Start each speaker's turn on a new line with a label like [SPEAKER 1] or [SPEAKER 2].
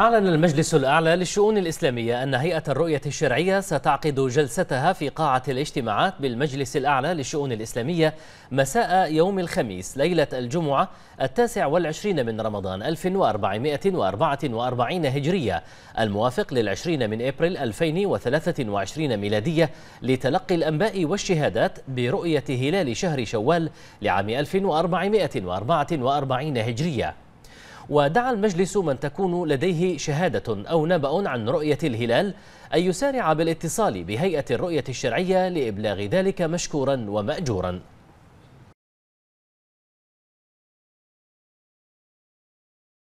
[SPEAKER 1] أعلن
[SPEAKER 2] المجلس الأعلى للشؤون الإسلامية أن هيئة الرؤية الشرعية ستعقد جلستها في قاعة الاجتماعات بالمجلس الأعلى للشؤون الإسلامية مساء يوم الخميس ليلة الجمعة التاسع والعشرين من رمضان 1444 هجرية الموافق للعشرين من إبريل 2023 ميلادية لتلقي الأنباء والشهادات برؤية هلال شهر شوال لعام 1444 هجرية ودعا المجلس من تكون لديه شهادة أو نبأ عن رؤية الهلال أن يسارع بالاتصال بهيئة الرؤية الشرعية لإبلاغ ذلك مشكورا ومأجورا